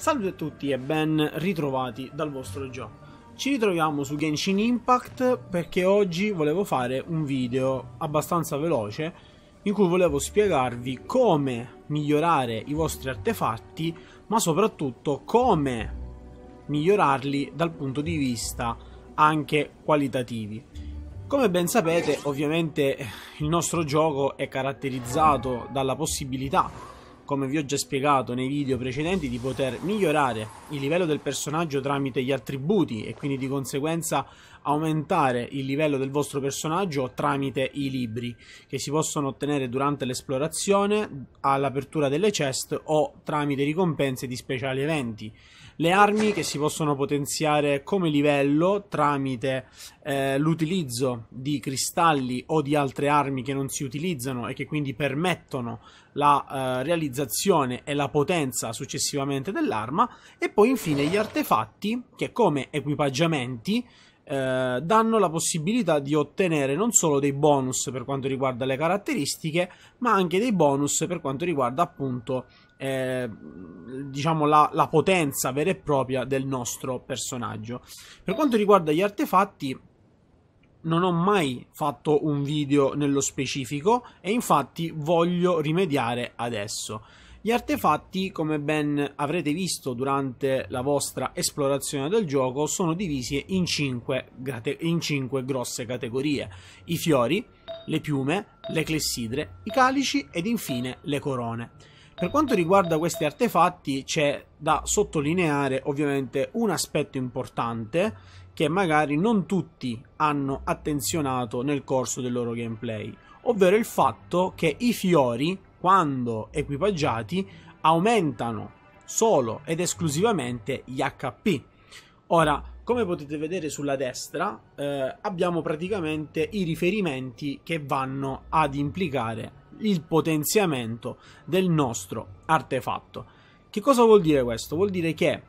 Salve a tutti e ben ritrovati dal vostro gioco. Ci ritroviamo su Genshin Impact perché oggi volevo fare un video abbastanza veloce in cui volevo spiegarvi come migliorare i vostri artefatti ma soprattutto come migliorarli dal punto di vista anche qualitativi. Come ben sapete ovviamente il nostro gioco è caratterizzato dalla possibilità come vi ho già spiegato nei video precedenti, di poter migliorare il livello del personaggio tramite gli attributi e quindi di conseguenza aumentare il livello del vostro personaggio tramite i libri che si possono ottenere durante l'esplorazione, all'apertura delle chest o tramite ricompense di speciali eventi. Le armi che si possono potenziare come livello tramite eh, l'utilizzo di cristalli o di altre armi che non si utilizzano e che quindi permettono la eh, realizzazione e la potenza successivamente dell'arma e poi infine gli artefatti che come equipaggiamenti eh, danno la possibilità di ottenere non solo dei bonus per quanto riguarda le caratteristiche, ma anche dei bonus per quanto riguarda appunto eh, diciamo la, la potenza vera e propria del nostro personaggio. Per quanto riguarda gli artefatti, non ho mai fatto un video nello specifico e infatti voglio rimediare adesso. Gli artefatti, come ben avrete visto durante la vostra esplorazione del gioco, sono divisi in 5, in 5 grosse categorie. I fiori, le piume, le clessidre, i calici ed infine le corone. Per quanto riguarda questi artefatti c'è da sottolineare ovviamente un aspetto importante che magari non tutti hanno attenzionato nel corso del loro gameplay, ovvero il fatto che i fiori quando equipaggiati, aumentano solo ed esclusivamente gli HP. Ora, come potete vedere sulla destra, eh, abbiamo praticamente i riferimenti che vanno ad implicare il potenziamento del nostro artefatto. Che cosa vuol dire questo? Vuol dire che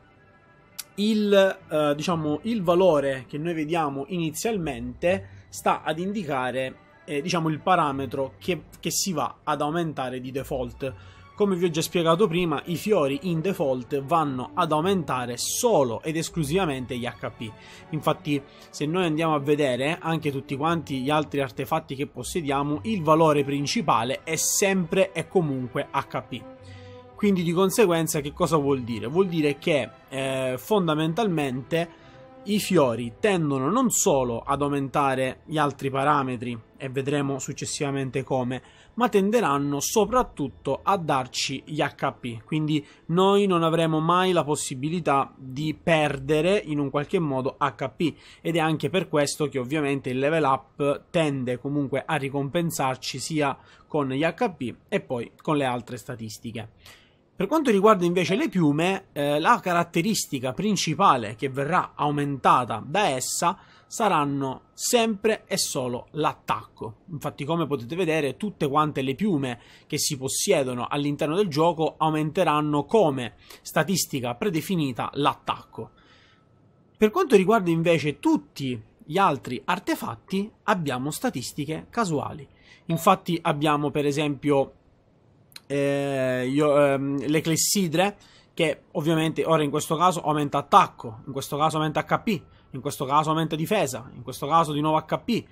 il, eh, diciamo, il valore che noi vediamo inizialmente sta ad indicare eh, diciamo, il parametro che, che si va ad aumentare di default. Come vi ho già spiegato prima, i fiori in default vanno ad aumentare solo ed esclusivamente gli HP. Infatti, se noi andiamo a vedere anche tutti quanti gli altri artefatti che possediamo, il valore principale è sempre e comunque HP. Quindi di conseguenza che cosa vuol dire? Vuol dire che eh, fondamentalmente i fiori tendono non solo ad aumentare gli altri parametri, e vedremo successivamente come, ma tenderanno soprattutto a darci gli HP, quindi noi non avremo mai la possibilità di perdere in un qualche modo HP ed è anche per questo che ovviamente il level up tende comunque a ricompensarci sia con gli HP e poi con le altre statistiche. Per quanto riguarda invece le piume, eh, la caratteristica principale che verrà aumentata da essa saranno sempre e solo l'attacco. Infatti, come potete vedere, tutte quante le piume che si possiedono all'interno del gioco aumenteranno come statistica predefinita l'attacco. Per quanto riguarda invece tutti gli altri artefatti, abbiamo statistiche casuali. Infatti abbiamo per esempio eh, io, ehm, le clessidre che ovviamente ora in questo caso aumenta attacco, in questo caso aumenta HP, in questo caso aumenta difesa, in questo caso di nuovo HP,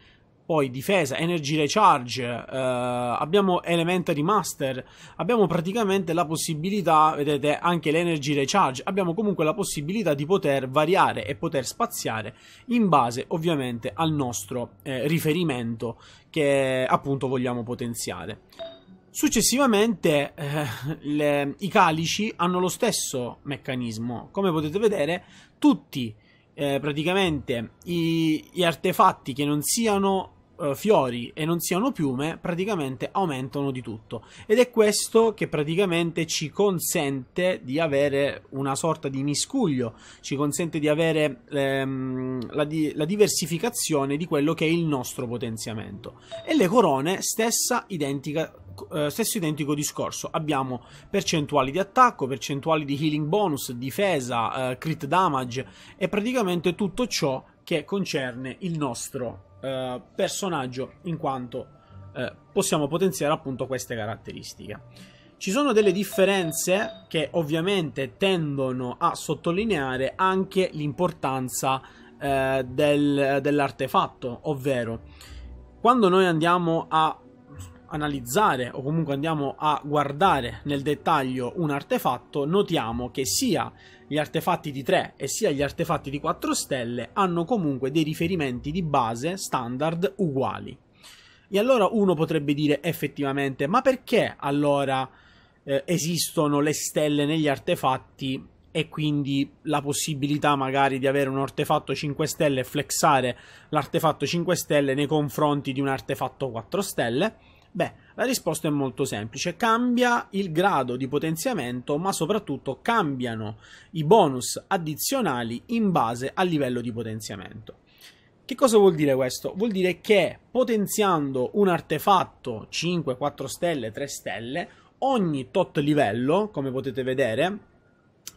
poi difesa, energy recharge, eh, abbiamo elementary master, abbiamo praticamente la possibilità, vedete anche l'energy recharge, abbiamo comunque la possibilità di poter variare e poter spaziare in base ovviamente al nostro eh, riferimento che appunto vogliamo potenziare. Successivamente eh, le, i calici hanno lo stesso meccanismo, come potete vedere tutti eh, praticamente i, gli artefatti che non siano eh, fiori e non siano piume praticamente aumentano di tutto ed è questo che praticamente ci consente di avere una sorta di miscuglio, ci consente di avere ehm, la, di, la diversificazione di quello che è il nostro potenziamento e le corone stessa identica eh, stesso identico discorso. Abbiamo percentuali di attacco, percentuali di healing bonus, difesa, eh, crit damage e praticamente tutto ciò che concerne il nostro eh, personaggio in quanto eh, possiamo potenziare appunto queste caratteristiche. Ci sono delle differenze che ovviamente tendono a sottolineare anche l'importanza eh, del, dell'artefatto, ovvero quando noi andiamo a analizzare o comunque andiamo a guardare nel dettaglio un artefatto, notiamo che sia gli artefatti di 3 e sia gli artefatti di 4 stelle hanno comunque dei riferimenti di base standard uguali. E allora uno potrebbe dire effettivamente, ma perché allora eh, esistono le stelle negli artefatti e quindi la possibilità magari di avere un artefatto 5 stelle e flexare l'artefatto 5 stelle nei confronti di un artefatto 4 stelle? Beh, la risposta è molto semplice, cambia il grado di potenziamento, ma soprattutto cambiano i bonus addizionali in base al livello di potenziamento. Che cosa vuol dire questo? Vuol dire che potenziando un artefatto 5, 4 stelle, 3 stelle, ogni tot livello, come potete vedere,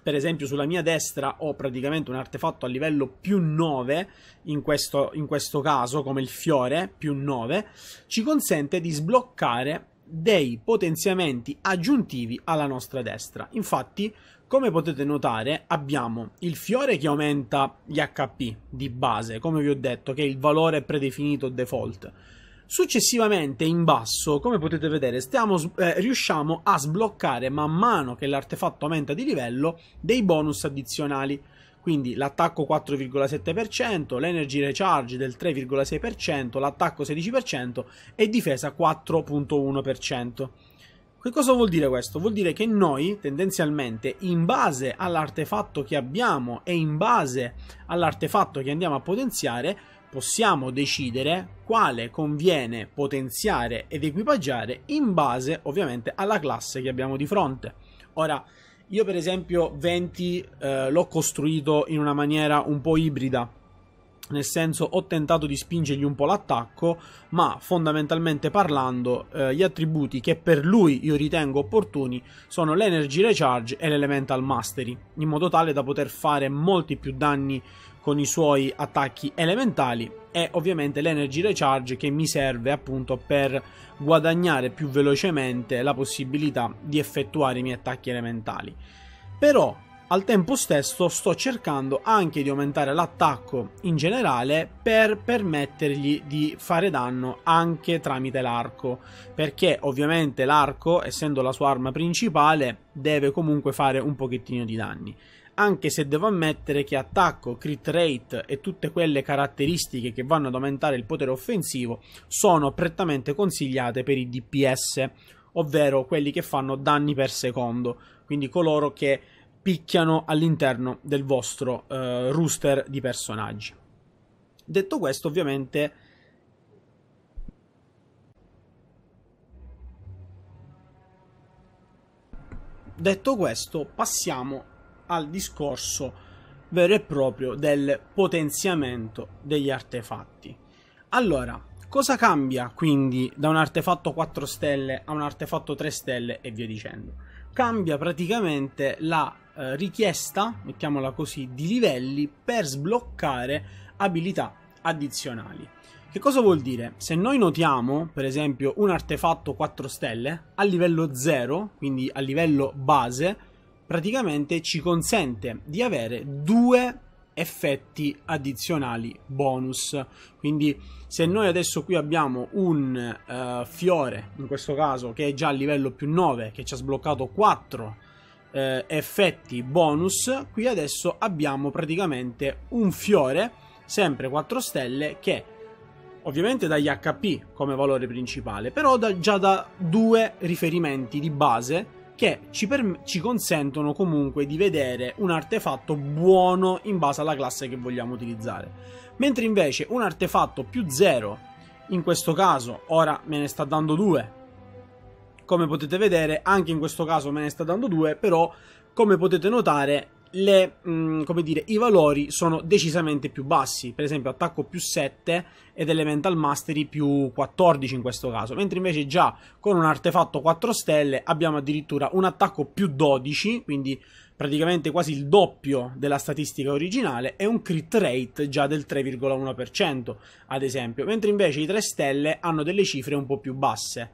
per esempio sulla mia destra ho praticamente un artefatto a livello più 9, in questo, in questo caso come il fiore più 9, ci consente di sbloccare dei potenziamenti aggiuntivi alla nostra destra. Infatti, come potete notare, abbiamo il fiore che aumenta gli HP di base, come vi ho detto, che è il valore predefinito default Successivamente in basso, come potete vedere, stiamo, eh, riusciamo a sbloccare man mano che l'artefatto aumenta di livello dei bonus addizionali. Quindi l'attacco 4,7%, l'energy recharge del 3,6%, l'attacco 16% e difesa 4,1%. Che cosa vuol dire questo? Vuol dire che noi tendenzialmente in base all'artefatto che abbiamo e in base all'artefatto che andiamo a potenziare possiamo decidere quale conviene potenziare ed equipaggiare in base ovviamente alla classe che abbiamo di fronte. Ora, io per esempio 20 eh, l'ho costruito in una maniera un po' ibrida, nel senso ho tentato di spingergli un po' l'attacco, ma fondamentalmente parlando eh, gli attributi che per lui io ritengo opportuni sono l'Energy Recharge e l'Elemental Mastery, in modo tale da poter fare molti più danni con i suoi attacchi elementali e ovviamente l'energy recharge che mi serve appunto per guadagnare più velocemente la possibilità di effettuare i miei attacchi elementali. Però al tempo stesso sto cercando anche di aumentare l'attacco in generale per permettergli di fare danno anche tramite l'arco, perché ovviamente l'arco, essendo la sua arma principale, deve comunque fare un pochettino di danni anche se devo ammettere che attacco, crit rate e tutte quelle caratteristiche che vanno ad aumentare il potere offensivo sono prettamente consigliate per i DPS, ovvero quelli che fanno danni per secondo, quindi coloro che picchiano all'interno del vostro eh, rooster di personaggi. Detto questo, ovviamente Detto questo, passiamo al discorso vero e proprio del potenziamento degli artefatti. Allora, cosa cambia quindi da un artefatto 4 stelle a un artefatto 3 stelle e via dicendo? Cambia praticamente la eh, richiesta, mettiamola così, di livelli per sbloccare abilità addizionali. Che cosa vuol dire? Se noi notiamo, per esempio, un artefatto 4 stelle a livello 0, quindi a livello base, praticamente ci consente di avere due effetti addizionali bonus quindi se noi adesso qui abbiamo un uh, fiore in questo caso che è già a livello più 9 che ci ha sbloccato 4 uh, eh, effetti bonus qui adesso abbiamo praticamente un fiore sempre 4 stelle che ovviamente dagli HP come valore principale però da, già da due riferimenti di base che ci, per, ci consentono comunque di vedere un artefatto buono in base alla classe che vogliamo utilizzare. Mentre invece un artefatto più 0, in questo caso ora me ne sta dando 2, come potete vedere anche in questo caso me ne sta dando 2, però come potete notare le, mh, mm, dire, i valori sono decisamente più bassi, per esempio attacco più 7 ed elemental mastery più 14 in questo caso, mentre invece già con un artefatto 4 stelle abbiamo addirittura un attacco più 12, quindi praticamente quasi il doppio della statistica originale e un crit rate già del 3,1% ad esempio, mentre invece i 3 stelle hanno delle cifre un po' più basse,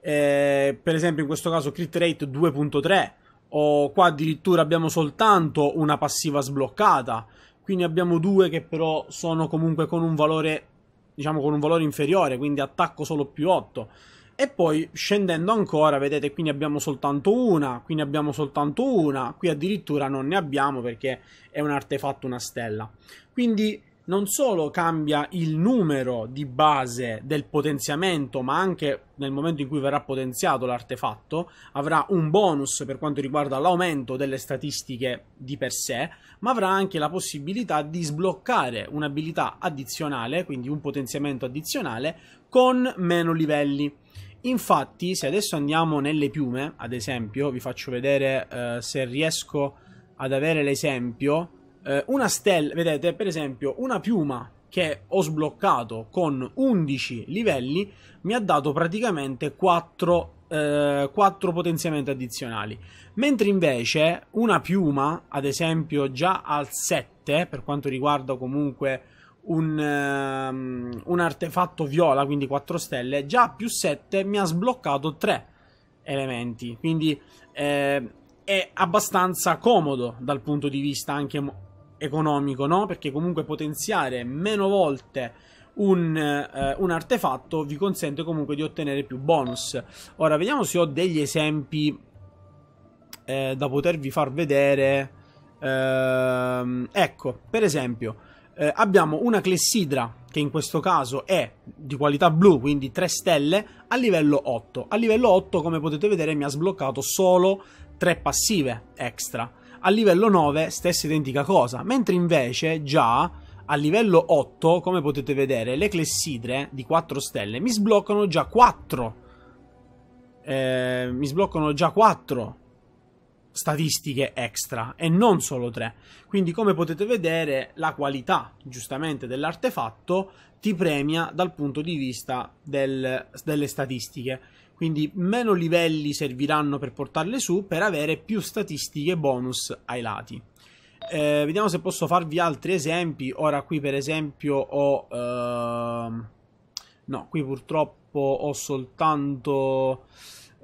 eh, per esempio in questo caso crit rate 2.3 o qua addirittura abbiamo soltanto una passiva sbloccata, quindi abbiamo due che però sono comunque con un valore, diciamo con un valore inferiore, quindi attacco solo più 8. E poi scendendo ancora, vedete, qui ne abbiamo soltanto una, qui ne abbiamo soltanto una, qui addirittura non ne abbiamo perché è un artefatto, una stella. Quindi non solo cambia il numero di base del potenziamento, ma anche nel momento in cui verrà potenziato l'artefatto, avrà un bonus per quanto riguarda l'aumento delle statistiche di per sé, ma avrà anche la possibilità di sbloccare un'abilità addizionale, quindi un potenziamento addizionale, con meno livelli. Infatti, se adesso andiamo nelle piume, ad esempio, vi faccio vedere eh, se riesco ad avere l'esempio eh, una stella, vedete per esempio una piuma che ho sbloccato con 11 livelli mi ha dato praticamente 4 4 eh, potenziamenti addizionali. Mentre invece una piuma, ad esempio già al 7, per quanto riguarda comunque un, um, un artefatto viola, quindi 4 stelle, già più 7 mi ha sbloccato 3 elementi. Quindi eh, è abbastanza comodo dal punto di vista anche economico, no? Perché comunque potenziare meno volte un, eh, un, artefatto vi consente comunque di ottenere più bonus. Ora, vediamo se ho degli esempi eh, da potervi far vedere. Eh, ecco, per esempio, eh, abbiamo una clessidra che in questo caso è di qualità blu, quindi 3 stelle, a livello 8. A livello 8, come potete vedere, mi ha sbloccato solo 3 passive extra. A livello 9 stessa identica cosa, mentre invece già a livello 8, come potete vedere, le clessidre di 4 stelle mi sbloccano già 4. Eh, mi sbloccano già 4 statistiche extra e non solo 3. Quindi come potete vedere la qualità giustamente dell'artefatto ti premia dal punto di vista del, delle statistiche. Quindi meno livelli serviranno per portarle su per avere più statistiche bonus ai lati. Eh, vediamo se posso farvi altri esempi. Ora qui per esempio ho... Ehm... No, qui purtroppo ho soltanto...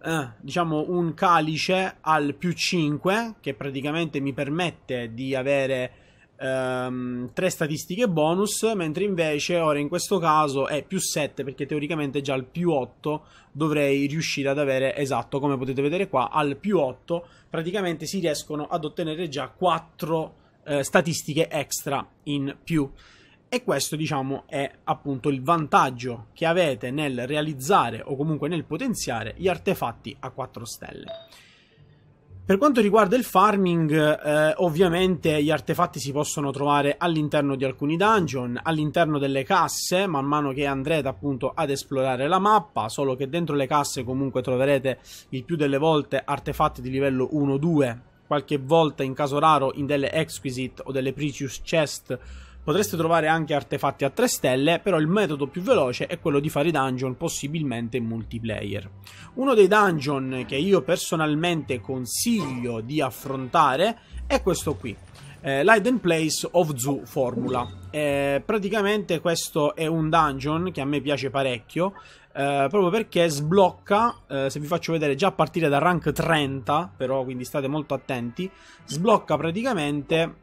Eh, diciamo un calice al più 5 che praticamente mi permette di avere ehm, 3 statistiche bonus, mentre invece ora in questo caso è più 7 perché teoricamente già al più 8 dovrei riuscire ad avere esatto, come potete vedere qua, al più 8 praticamente si riescono ad ottenere già 4 eh, statistiche extra in più. E questo, diciamo, è appunto il vantaggio che avete nel realizzare o comunque nel potenziare gli artefatti a 4 stelle. Per quanto riguarda il farming, eh, ovviamente gli artefatti si possono trovare all'interno di alcuni dungeon, all'interno delle casse, man mano che andrete appunto ad esplorare la mappa, solo che dentro le casse comunque troverete il più delle volte artefatti di livello 1-2, qualche volta in caso raro in delle exquisite o delle precious chest Potreste trovare anche artefatti a 3 stelle, però il metodo più veloce è quello di fare i dungeon possibilmente in multiplayer. Uno dei dungeon che io personalmente consiglio di affrontare è questo qui. Eh, L'Hidden Place of Zoo Formula. Eh, praticamente questo è un dungeon che a me piace parecchio, eh, proprio perché sblocca, eh, se vi faccio vedere già a partire da rank 30, però quindi state molto attenti, sblocca praticamente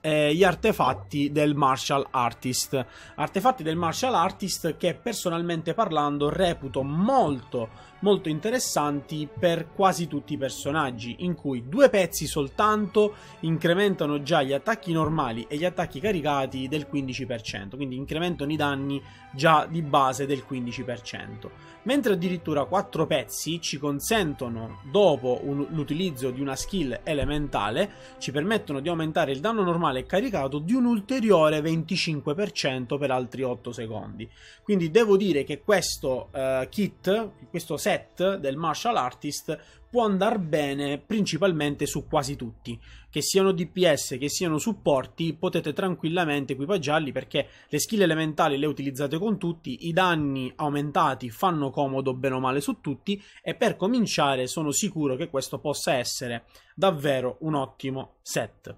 eh, gli artefatti del martial artist. Artefatti del martial artist che personalmente parlando reputo molto molto interessanti per quasi tutti i personaggi, in cui due pezzi soltanto incrementano già gli attacchi normali e gli attacchi caricati del 15%, quindi incrementano i danni già di base del 15%, mentre addirittura quattro pezzi ci consentono, dopo l'utilizzo di una skill elementale, ci permettono di aumentare il danno normale manuale è caricato di un ulteriore 25% per altri 8 secondi. Quindi devo dire che questo uh, kit, questo set del Martial Artist può andare bene principalmente su quasi tutti, che siano DPS, che siano supporti, potete tranquillamente equipaggiarli perché le skill elementali le utilizzate con tutti, i danni aumentati fanno comodo bene o male su tutti e per cominciare sono sicuro che questo possa essere davvero un ottimo set.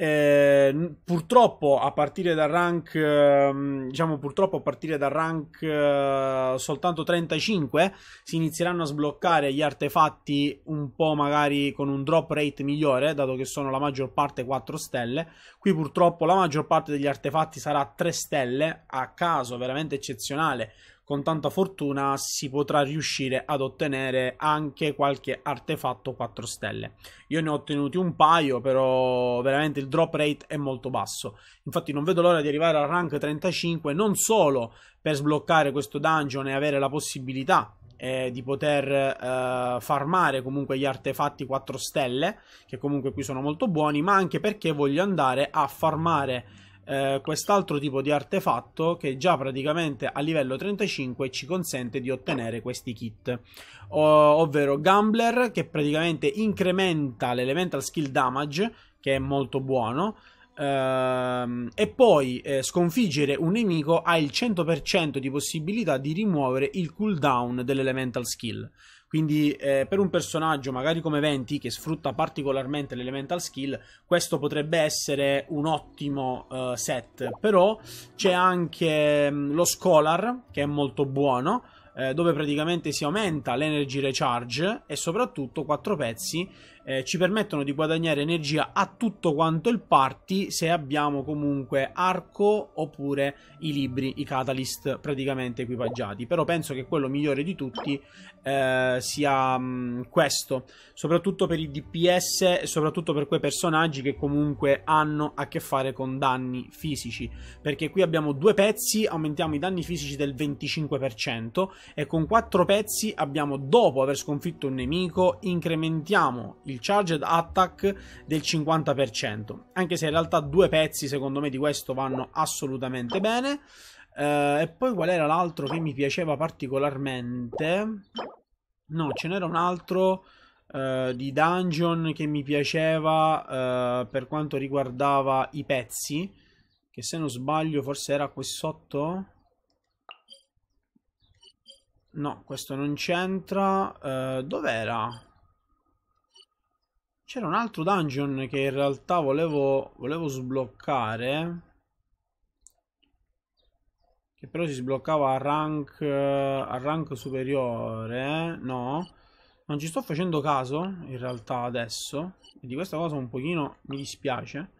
Eh, purtroppo a partire dal rank, ehm, diciamo purtroppo a partire dal rank eh, soltanto 35 si inizieranno a sbloccare gli artefatti un po' magari con un drop rate migliore, dato che sono la maggior parte 4 stelle. Qui purtroppo la maggior parte degli artefatti sarà 3 stelle, a caso veramente eccezionale con tanta fortuna si potrà riuscire ad ottenere anche qualche artefatto 4 stelle. Io ne ho ottenuti un paio, però veramente il drop rate è molto basso. Infatti non vedo l'ora di arrivare al rank 35, non solo per sbloccare questo dungeon e avere la possibilità eh, di poter eh, farmare comunque gli artefatti 4 stelle, che comunque qui sono molto buoni, ma anche perché voglio andare a farmare eh, quest'altro tipo di artefatto che già praticamente a livello 35 ci consente di ottenere questi kit, o- ovvero Gambler che praticamente incrementa l'elemental skill damage, che è molto buono, ehm, e poi eh, sconfiggere un nemico ha il 100% di possibilità di rimuovere il cooldown dell'elemental skill. Quindi eh, per un personaggio magari come Venti che sfrutta particolarmente l'elemental skill, questo potrebbe essere un ottimo eh, set, però c'è anche mh, mm, lo Scholar che è molto buono eh, dove praticamente si aumenta l'energy recharge e soprattutto 4 pezzi eh, ci permettono di guadagnare energia a tutto quanto il party se abbiamo comunque arco oppure i libri, i catalyst praticamente equipaggiati. Però penso che quello migliore di tutti eh, sia mh, mm, questo, soprattutto per i DPS e soprattutto per quei personaggi che comunque hanno a che fare con danni fisici, perché qui abbiamo due pezzi, aumentiamo i danni fisici del 25% e con quattro pezzi abbiamo dopo aver sconfitto un nemico incrementiamo il il charged attack del 50%, anche se in realtà due pezzi secondo me di questo vanno assolutamente bene. Uh, e poi qual era l'altro che mi piaceva particolarmente? No, ce n'era un altro uh, di dungeon che mi piaceva uh, per quanto riguardava i pezzi, che se non sbaglio forse era qui sotto. No, questo non c'entra. Uh, dov'era? C'era un altro dungeon che in realtà volevo, volevo sbloccare. Che però si sbloccava a rank, a rank superiore. No. Non ci sto facendo caso, in realtà, adesso. E di questa cosa un pochino mi dispiace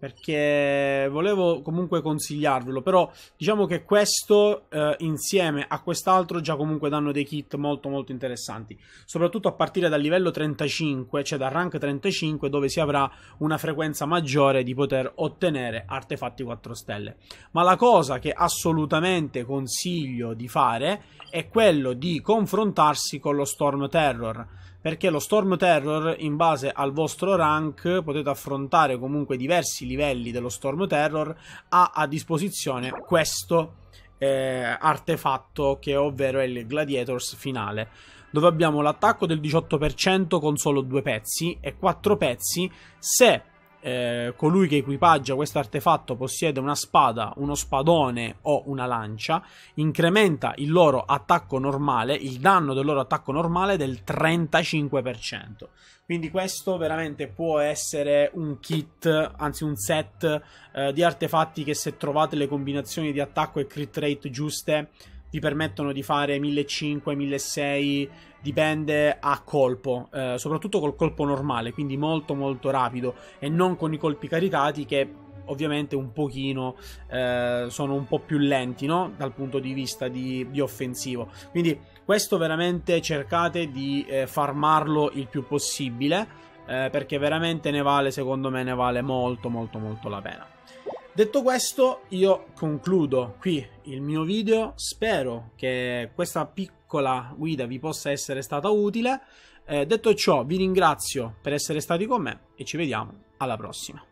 perché volevo comunque consigliarvelo, però diciamo che questo eh, insieme a quest'altro già comunque danno dei kit molto molto interessanti, soprattutto a partire dal livello 35, cioè dal rank 35 dove si avrà una frequenza maggiore di poter ottenere artefatti 4 stelle. Ma la cosa che assolutamente consiglio di fare è quello di confrontarsi con lo Storm Terror perché lo Storm Terror in base al vostro rank potete affrontare comunque diversi livelli dello Storm Terror ha a disposizione questo eh, artefatto che ovvero è il Gladiators finale dove abbiamo l'attacco del 18% con solo due pezzi e quattro pezzi se eh, colui che equipaggia questo artefatto possiede una spada, uno spadone o una lancia, incrementa il loro attacco normale, il danno del loro attacco normale del 35%. Quindi questo veramente può essere un kit, anzi un set eh, di artefatti che se trovate le combinazioni di attacco e crit rate giuste vi permettono di fare 1500, 1600 dipende a colpo, eh, soprattutto col colpo normale, quindi molto molto rapido e non con i colpi caricati che ovviamente un pochino eh, sono un po' più lenti no? dal punto di vista di, di offensivo. Quindi questo veramente cercate di eh, farmarlo il più possibile eh, perché veramente ne vale, secondo me ne vale molto molto molto la pena. Detto questo, io concludo qui il mio video. Spero che questa piccola guida vi possa essere stata utile. Eh, detto ciò, vi ringrazio per essere stati con me e ci vediamo alla prossima.